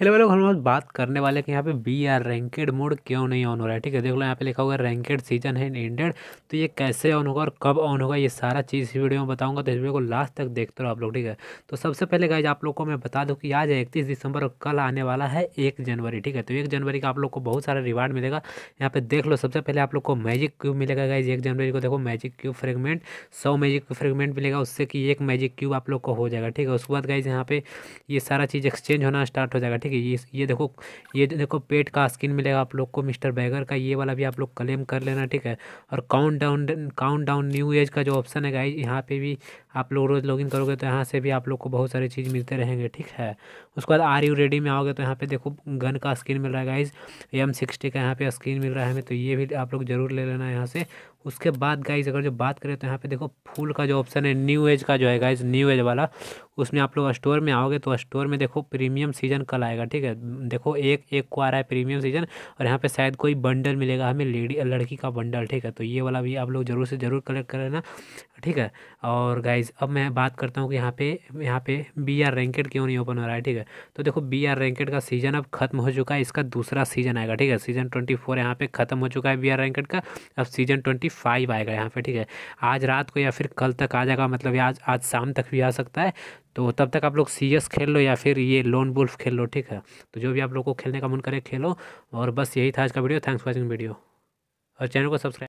hello hello हम लोग बात करने वाले कि यहाँ पे बी आर रैंकेड मोड क्यों नहीं ऑन हो रहा है ठीक है देख लो यहाँ पे लिखा हुआ है रैंकेड सीजन है इंडेड तो ये कैसे ऑन होगा और कब ऑन होगा ये सारा चीज़ इस वीडियो में बताऊंगा तो इस वीडियो को लास्ट तक देखते रहो आप लोग ठीक है तो सबसे पहले गाइज आप लोग को मैं बता दूँ कि आज है इकतीस दिसंबर और कल आने वाला है एक जनवरी ठीक है तो एक जनवरी का आप लोग को बहुत सारा रिवार्ड मिलेगा यहाँ पे देख लो सबसे पहले आप लोग को मैजिक क्यूब मिलेगा गाइज एक जनवरी को देखो मैजिक क्यूब फ्रेगमेंट सौ मैजिक क्यूब फ्रेगमेंट मिलेगा उससे कि एक मैजिक क्यूब आप लोग को हो जाएगा ठीक है उसके बाद गाइज यहाँ पे ये सारा चीज़ एक्सचेंज होना स्टार्ट हो जाएगा ठीक है ये ये देखो ये देखो पेट का स्किन मिलेगा आप लोग को मिस्टर बैगर का ये वाला भी आप लोग क्लेम कर लेना ठीक है और countdown countdown new age का जो ऑप्शन है गाइज यहाँ पे भी आप लोग रोज़ लॉगिन करोगे तो यहाँ से भी आप लोग को बहुत सारी चीज़ मिलते रहेंगे ठीक है उसके बाद आर यू रेडी में आओगे तो यहाँ पे देखो गन का स्किन मिल रहा है गाइज एम सिक्सटी का यहाँ पे स्किन मिल रहा है हमें तो ये भी आप लोग जरूर ले लेना यहाँ से उसके बाद गाइज अगर जो बात करें तो यहाँ पे देखो फूल का जो ऑप्शन है न्यू एज का जो है गाइज न्यू एज वाला उसमें आप लोग स्टोर में आओगे तो स्टोर में देखो प्रीमियम सीजन कल आएगा ठीक है देखो एक एक को आ रहा है प्रीमियम सीजन और यहाँ पे शायद कोई बंडल मिलेगा हमें लेडी लड़की का बंडल ठीक है तो ये वाला भी आप लोग जरूर से ज़रूर कलेक्ट कर लेना ठीक है और गाइज अब मैं बात करता हूँ कि यहाँ पे यहाँ पे बी आर रैंकेड क्यों नहीं ओपन हो रहा है ठीक है तो देखो बी आर रैंकेड का सीजन अब खत्म हो चुका है इसका दूसरा सीजन आएगा ठीक है सीजन ट्वेंटी फोर यहाँ पे खत्म हो चुका है बी आर रैंकेड का अब सीजन ट्वेंटी फाइव आएगा यहाँ पे ठीक है आज रात को या फिर कल तक आ जाएगा मतलब आज आज शाम तक भी आ सकता है तो तब तक आप लोग सी एस खेल लो या फिर ये लोन बुल्फ खेल लो ठीक है तो जो भी आप लोग को खेलने का मन करे खेलो और बस यही था आज का video thanks for watching video और चैनल को सब्सक्राइब